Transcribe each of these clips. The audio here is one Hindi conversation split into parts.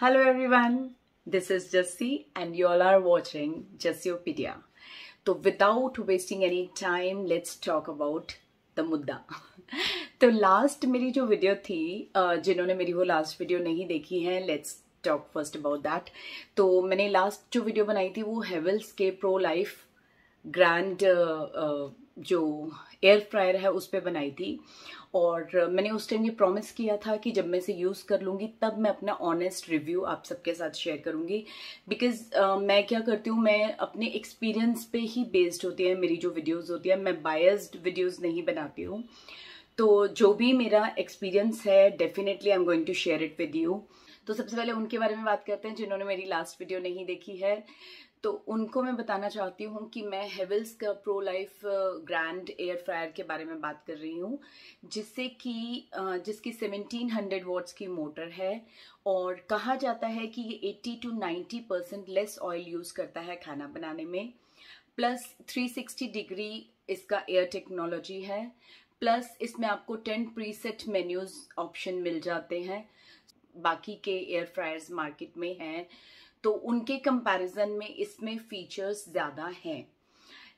Hello everyone, this is Jassi and you all are watching जस्सीओपीडिया तो without wasting any time, let's talk about the मुद्दा तो लास्ट मेरी जो वीडियो थी जिन्होंने मेरी वो लास्ट वीडियो नहीं देखी है let's talk first about that तो मैंने लास्ट जो वीडियो बनाई थी वो हेवल्स के प्रो लाइफ ग्रैंड जो एयर फ्रायर है उस पर बनाई थी और मैंने उस टाइम ये प्रॉमिस किया था कि जब मैं इसे यूज़ कर लूँगी तब मैं अपना ऑनेस्ट रिव्यू आप सबके साथ शेयर करूँगी बिकॉज uh, मैं क्या करती हूँ मैं अपने एक्सपीरियंस पे ही बेस्ड होती है मेरी जो वीडियोज़ होती है मैं बायस्ड वीडियोज़ नहीं बनाती हूँ तो जो भी मेरा एक्सपीरियंस है definitely I am going to share it with you तो सबसे पहले उनके बारे में बात करते हैं जिन्होंने मेरी लास्ट वीडियो नहीं देखी है तो उनको मैं बताना चाहती हूँ कि मैं हेवल्स का pro life grand air fryer के बारे में बात कर रही हूँ जिससे कि uh, जिसकी 1700 हंड्रेड वॉट्स की मोटर है और कहा जाता है कि ये 80 to 90 percent less oil use करता है खाना बनाने में प्लस 360 डिग्री इसका एयर टेक्नोलॉजी है प्लस इसमें आपको 10 प्रीसेट मेन्यूज ऑप्शन मिल जाते हैं बाकी के एयर फ्रायर्स मार्केट में हैं तो उनके कंपैरिजन में इसमें फीचर्स ज़्यादा हैं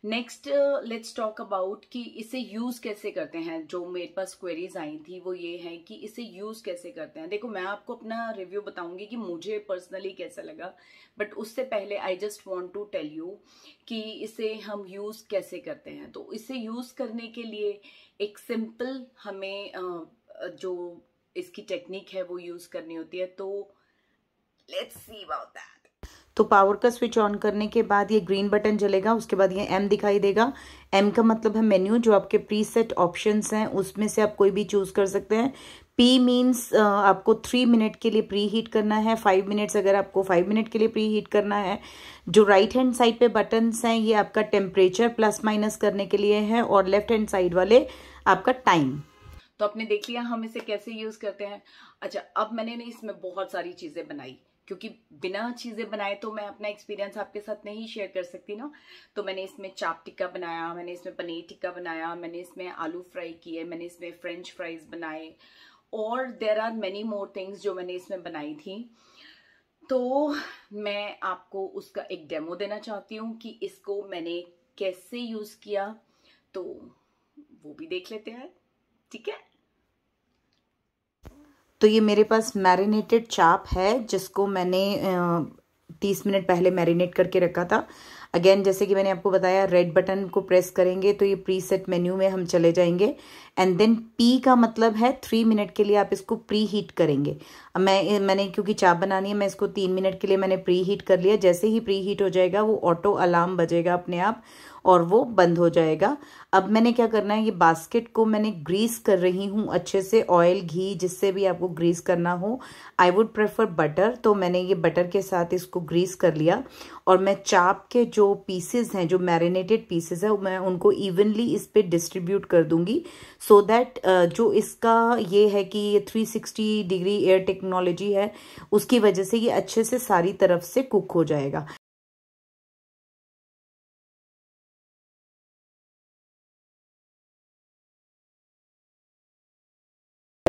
नेक्स्ट लेट्स टॉक अबाउट कि इसे यूज़ कैसे करते हैं जो मेरे पास क्वेरीज आई थी वो ये है कि इसे यूज़ कैसे करते हैं देखो मैं आपको अपना रिव्यू बताऊंगी कि मुझे पर्सनली कैसा लगा बट उससे पहले I just want to tell you कि इसे हम यूज़ कैसे करते हैं तो इसे यूज़ करने के लिए एक सिंपल हमें जो इसकी टेक्निक है वो यूज़ करनी होती है तो लेट्स सी अबाउट दैट तो पावर का स्विच ऑन करने के बाद ये ग्रीन बटन जलेगा उसके बाद ये एम दिखाई देगा एम का मतलब है मेन्यू जो आपके प्री सेट ऑप्शन हैं उसमें से आप कोई भी चूज़ कर सकते हैं पी मीन्स आपको थ्री मिनट के लिए प्री हीट करना है फाइव मिनट्स अगर आपको फाइव मिनट के लिए प्री हीट करना है जो राइट हैंड साइड पे बटन्स हैं ये आपका टेम्परेचर प्लस माइनस करने के लिए है और लेफ्ट हैंड साइड वाले आपका टाइम तो आपने देख लिया हम इसे कैसे यूज़ करते हैं अच्छा अब मैंने ने इसमें बहुत सारी चीज़ें बनाई क्योंकि बिना चीज़ें बनाए तो मैं अपना एक्सपीरियंस आपके साथ नहीं शेयर कर सकती ना तो मैंने इसमें चाप टिक्का बनाया मैंने इसमें पनीर टिक्का बनाया मैंने इसमें आलू फ्राई किए मैंने इसमें फ्रेंच फ्राइज बनाए और there are many more things जो मैंने इसमें बनाई थी तो मैं आपको उसका एक डेमो देना चाहती हूँ कि इसको मैंने कैसे यूज़ किया तो वो भी देख लेते हैं ठीक है तो ये मेरे पास मैरिनेटेड चाप है जिसको मैंने तीस मिनट पहले मैरिनेट करके रखा था अगेन जैसे कि मैंने आपको बताया रेड बटन को प्रेस करेंगे तो ये प्री सेट मेन्यू में हम चले जाएंगे एंड देन पी का मतलब है थ्री मिनट के लिए आप इसको प्री हीट करेंगे मैं मैंने क्योंकि चाप बनानी है मैं इसको तीन मिनट के लिए मैंने प्री हीट कर लिया जैसे ही प्री हीट हो जाएगा वो ऑटो अलार्म बजेगा अपने आप और वो बंद हो जाएगा अब मैंने क्या करना है ये बास्केट को मैंने ग्रीस कर रही हूँ अच्छे से ऑयल घी जिससे भी आपको ग्रीस करना हो आई वुड प्रेफर बटर तो मैंने ये बटर के साथ इसको ग्रीस कर लिया और मैं चाप के जो पीसेस हैं जो मैरिनेटेड पीसेस हैं मैं उनको इवनली इस पर डिस्ट्रीब्यूट कर दूंगी सो so दैट जो इसका ये है कि ये थ्री डिग्री एयर टेक्नोलॉजी है उसकी वजह से ये अच्छे से सारी तरफ से कुक हो जाएगा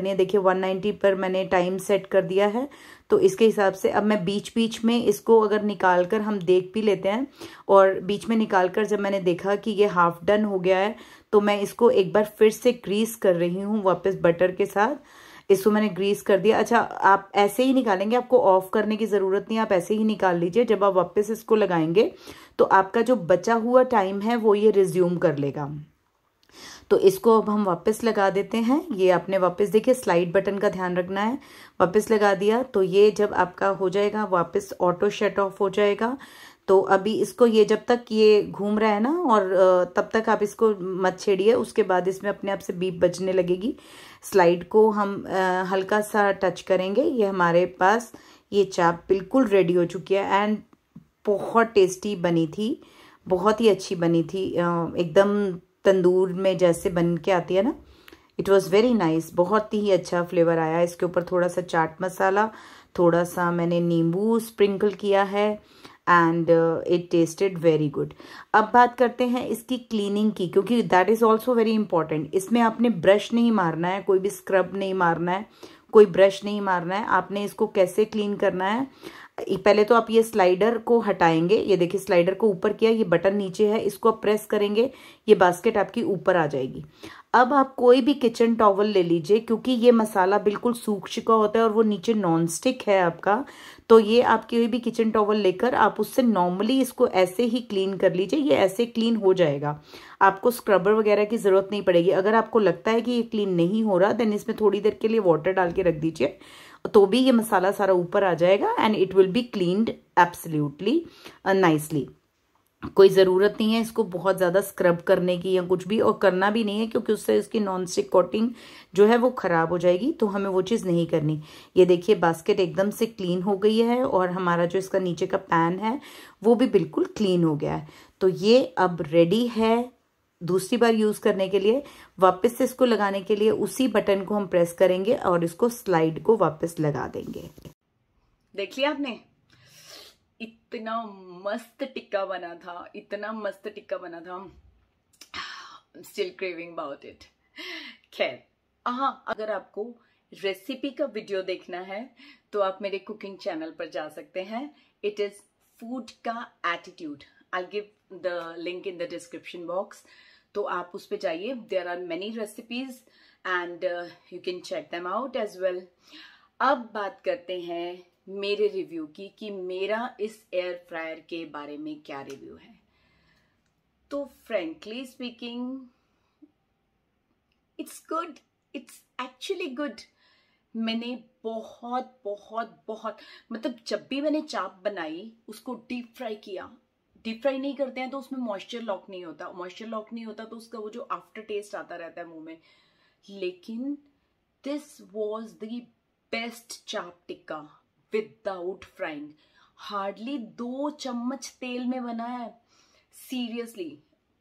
अपने देखिए 190 पर मैंने टाइम सेट कर दिया है तो इसके हिसाब से अब मैं बीच बीच में इसको अगर निकाल कर हम देख भी लेते हैं और बीच में निकाल कर जब मैंने देखा कि ये हाफ डन हो गया है तो मैं इसको एक बार फिर से ग्रीस कर रही हूँ वापस बटर के साथ इसको मैंने ग्रीस कर दिया अच्छा आप ऐसे ही निकालेंगे आपको ऑफ करने की ज़रूरत नहीं आप ऐसे ही निकाल लीजिए जब आप वापस इसको लगाएंगे तो आपका जो बचा हुआ टाइम है वो ये रिज्यूम कर लेगा तो इसको अब हम वापस लगा देते हैं ये आपने वापस देखिए स्लाइड बटन का ध्यान रखना है वापस लगा दिया तो ये जब आपका हो जाएगा वापस ऑटो शट ऑफ हो जाएगा तो अभी इसको ये जब तक ये घूम रहा है ना और तब तक आप इसको मत छेड़िए उसके बाद इसमें अपने आप से बीप बजने लगेगी स्लाइड को हम आ, हल्का सा टच करेंगे ये हमारे पास ये चाप बिल्कुल रेडी हो चुकी है एंड बहुत टेस्टी बनी थी बहुत ही अच्छी बनी थी एकदम तंदूर में जैसे बन के आती है ना इट वॉज़ वेरी नाइस बहुत ही अच्छा फ्लेवर आया इसके ऊपर थोड़ा सा चाट मसाला थोड़ा सा मैंने नींबू स्प्रिंकल किया है and it tested very good अब बात करते हैं इसकी क्लीनिंग की क्योंकि that is also very important इसमें आपने ब्रश नहीं मारना है कोई भी स्क्रब नहीं मारना है कोई ब्रश नहीं मारना है आपने इसको कैसे क्लीन करना है पहले तो आप ये स्लाइडर को हटाएंगे ये देखिए स्लाइडर को ऊपर किया ये बटन नीचे है इसको आप प्रेस करेंगे ये बास्केट आपकी ऊपर आ जाएगी अब आप कोई भी किचन टॉवल ले लीजिए क्योंकि ये मसाला बिल्कुल सूख चुका होता है और वो नीचे नॉन स्टिक है आपका तो ये आप कोई भी किचन टॉवल लेकर आप उससे नॉर्मली इसको ऐसे ही क्लीन कर लीजिए ये ऐसे क्लीन हो जाएगा आपको स्क्रबर वगैरह की ज़रूरत नहीं पड़ेगी अगर आपको लगता है कि ये क्लीन नहीं हो रहा देन इसमें थोड़ी देर के लिए वाटर डाल के रख दीजिए तो भी ये मसाला सारा ऊपर आ जाएगा and it will be cleaned absolutely nicely कोई ज़रूरत नहीं है इसको बहुत ज़्यादा स्क्रब करने की या कुछ भी और करना भी नहीं है क्योंकि उससे इसकी नॉन स्टिक कोटिंग जो है वो ख़राब हो जाएगी तो हमें वो चीज़ नहीं करनी ये देखिए बास्केट एकदम से क्लीन हो गई है और हमारा जो इसका नीचे का पैन है वो भी बिल्कुल क्लीन हो गया है तो ये अब रेडी है दूसरी बार यूज़ करने के लिए वापस से इसको लगाने के लिए उसी बटन को हम प्रेस करेंगे और इसको स्लाइड को वापस लगा देंगे देख लिया आपने इतना मस्त टिक्का बना था इतना मस्त टिक्का बना था स्टिल क्रेविंग अबाउट इट खैर हाँ अगर आपको रेसिपी का वीडियो देखना है तो आप मेरे कुकिंग चैनल पर जा सकते हैं इट इज़ फूड का attitude I give the link in the description box तो आप उस पर जाइए there are many recipes and you can check them out as well अब बात करते हैं मेरे रिव्यू की कि मेरा इस एयर फ्रायर के बारे में क्या रिव्यू है तो frankly speaking it's good it's actually good मैंने बहुत बहुत बहुत मतलब जब भी मैंने चाप बनाई उसको डीप फ्राई किया डीप फ्राई नहीं करते हैं तो उसमें मॉइस्चर लॉक नहीं होता मॉइस्चर लॉक नहीं होता तो उसका वो जो आफ्टर टेस्ट आता रहता है मुंह में लेकिन दिस वॉज द बेस्ट चाप टिक्का विदाउट फ्राइंग हार्डली दो चम्मच तेल में बना है सीरियसली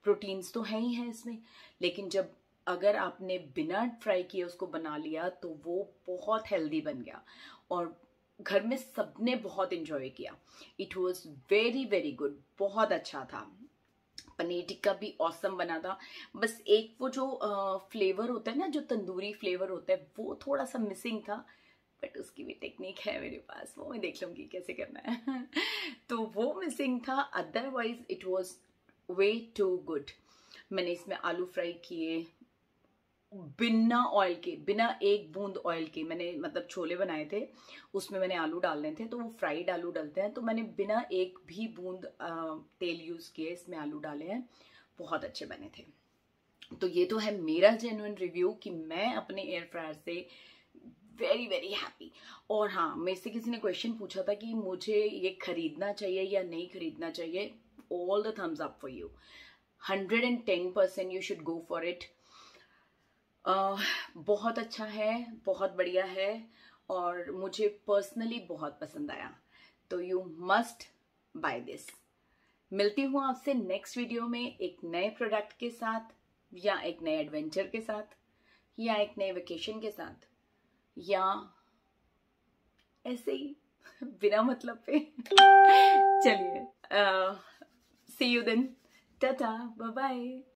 प्रोटीन्स तो है ही है इसमें लेकिन जब अगर आपने बिना फ्राई किए उसको बना लिया तो वो बहुत हेल्दी बन गया और घर में सबने बहुत इन्जॉय किया it was very very good बहुत अच्छा था पनीर टिक्का भी औसम बना था बस एक वो जो फ्लेवर होता है ना जो तंदूरी फ्लेवर होता है वो थोड़ा सा मिसिंग था बट उसकी भी टेक्निक है मेरे पास वो मैं देख लूँगी कैसे करना है तो वो मिसिंग था otherwise it was way too good मैंने इसमें आलू फ्राई किए बिना ऑयल के बिना एक बूंद ऑयल के मैंने मतलब छोले बनाए थे उसमें मैंने आलू डालने थे तो वो फ्राइड आलू डालते हैं तो मैंने बिना एक भी बूंद तेल यूज़ किए इसमें आलू डाले हैं बहुत अच्छे बने थे तो ये तो है मेरा जेन्यून रिव्यू कि मैं अपने एयर फ्रायर से वेरी वेरी हैप्पी और हाँ मेरे से किसी ने क्वेश्चन पूछा था कि मुझे ये खरीदना चाहिए या नहीं खरीदना चाहिए all the thumbs up for you hundred and ten percent you should go for it बहुत अच्छा है बहुत बढ़िया है और मुझे पर्सनली बहुत पसंद आया तो यू मस्ट बाय दिस मिलती हूँ आपसे नेक्स्ट वीडियो में एक नए प्रोडक्ट के साथ या एक नए एडवेंचर के साथ या एक नए वेकेशन के साथ या ऐसे ही बिना मतलब पे चलिए see you then tata bye bye